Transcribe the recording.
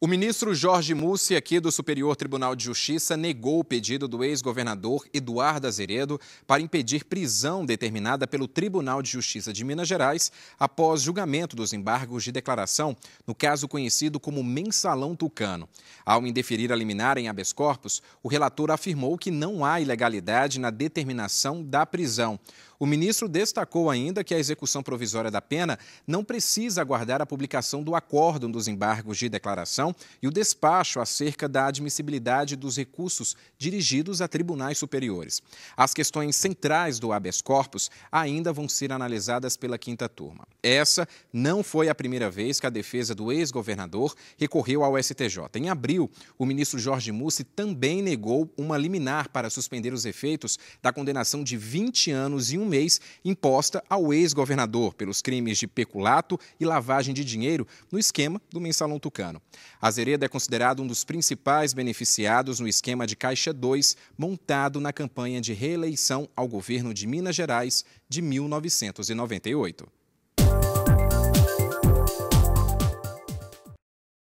O ministro Jorge Mussi, aqui do Superior Tribunal de Justiça, negou o pedido do ex-governador Eduardo Azeredo para impedir prisão determinada pelo Tribunal de Justiça de Minas Gerais após julgamento dos embargos de declaração no caso conhecido como Mensalão Tucano. Ao indeferir a liminar em habeas corpus, o relator afirmou que não há ilegalidade na determinação da prisão. O ministro destacou ainda que a execução provisória da pena não precisa aguardar a publicação do acórdão dos embargos de declaração e o despacho acerca da admissibilidade dos recursos dirigidos a tribunais superiores. As questões centrais do habeas corpus ainda vão ser analisadas pela quinta turma. Essa não foi a primeira vez que a defesa do ex-governador recorreu ao STJ. Em abril, o ministro Jorge Mussi também negou uma liminar para suspender os efeitos da condenação de 20 anos e um mês imposta ao ex-governador pelos crimes de peculato e lavagem de dinheiro no esquema do mensalão tucano. Azeredo é considerado um dos principais beneficiados no esquema de Caixa 2 montado na campanha de reeleição ao governo de Minas Gerais de 1998.